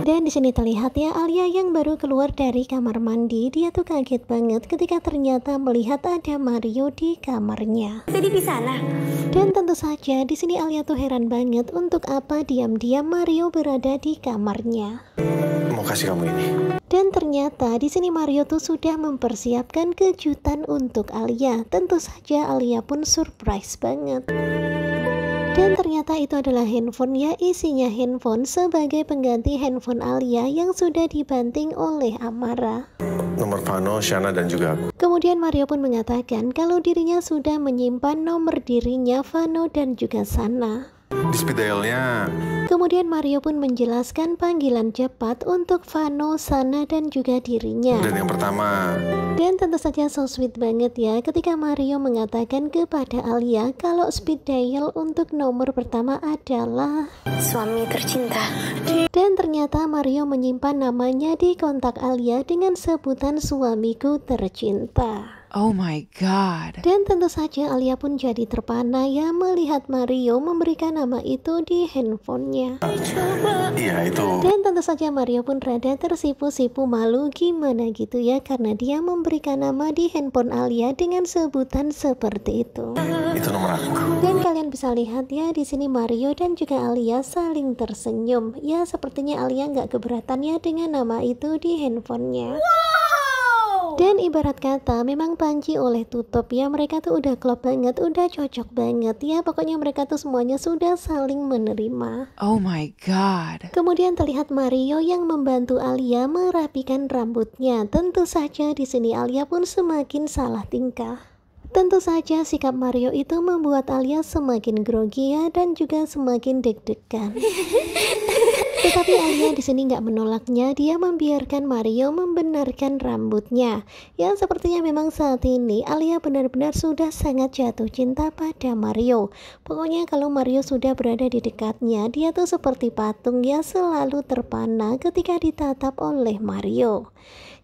Dan di sini terlihat ya Alia yang baru keluar dari kamar mandi, dia tuh kaget banget ketika ternyata melihat ada Mario di kamarnya. Jadi di sana. Dan tentu saja di sini Alia tuh heran banget untuk apa diam-diam Mario berada di kamarnya. Mau kasih kamu ini. Dan ternyata di sini Mario tuh sudah mempersiapkan kejutan untuk Alia. Tentu saja Alia pun surprise banget. Dan ternyata itu adalah handphone ya isinya handphone sebagai pengganti handphone Alia yang sudah dibanting oleh Amara. Nomor Vano, Shana dan juga aku. Kemudian Mario pun mengatakan kalau dirinya sudah menyimpan nomor dirinya Vano dan juga Sana. Spidelnya. Kemudian Mario pun menjelaskan panggilan cepat untuk Vano, Sana, dan juga dirinya. Dan yang pertama. Dan tentu saja so sweet banget ya ketika Mario mengatakan kepada Alia kalau speed dial untuk nomor pertama adalah... Suami tercinta. Dan ternyata Mario menyimpan namanya di kontak Alia dengan sebutan suamiku tercinta. Oh my god. Dan tentu saja Alia pun jadi terpana ya melihat Mario memberikan nama itu di handphonenya. Iya itu. Dan tentu saja Mario pun rada tersipu-sipu malu gimana gitu ya karena dia memberikan nama di handphone Alia dengan sebutan seperti itu. Itu nomor aku. Dan kalian bisa lihat ya di sini Mario dan juga Alia saling tersenyum. Ya sepertinya Alia nggak keberatan ya dengan nama itu di handphonenya. Wow. Dan ibarat kata memang panci oleh Tutup ya mereka tuh udah klop banget, udah cocok banget ya. Pokoknya mereka tuh semuanya sudah saling menerima. Oh my god. Kemudian terlihat Mario yang membantu Alia merapikan rambutnya. Tentu saja di sini Alia pun semakin salah tingkah. Tentu saja sikap Mario itu membuat Alia semakin grogi ya dan juga semakin deg-degan. Tetapi Anya di sini nggak menolaknya, dia membiarkan Mario membenarkan rambutnya. Yang sepertinya memang saat ini Alia benar-benar sudah sangat jatuh cinta pada Mario. Pokoknya kalau Mario sudah berada di dekatnya, dia tuh seperti patung yang selalu terpana ketika ditatap oleh Mario.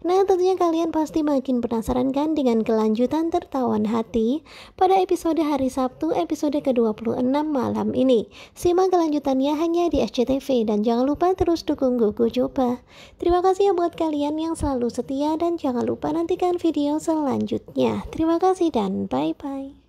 Nah, tentunya kalian pasti makin penasaran kan dengan kelanjutan tertawan hati pada episode hari Sabtu episode ke-26 malam ini. Simak kelanjutannya hanya di SCTV dan jangan lupa terus dukung Gugu Coba. Terima kasih ya buat kalian yang selalu setia dan jangan lupa nantikan video selanjutnya. Terima kasih dan bye-bye.